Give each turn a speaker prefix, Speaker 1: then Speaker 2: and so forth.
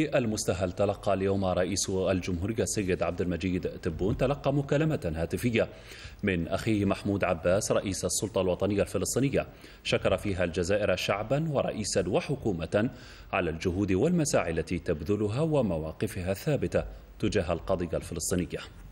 Speaker 1: المستهل تلقى اليوم رئيس الجمهورية السيد عبد المجيد تبون تلقى مكالمة هاتفية من أخيه محمود عباس رئيس السلطة الوطنية الفلسطينية شكر فيها الجزائر شعبا ورئيسا وحكومة على الجهود والمساعي التي تبذلها ومواقفها الثابتة تجاه القضية الفلسطينية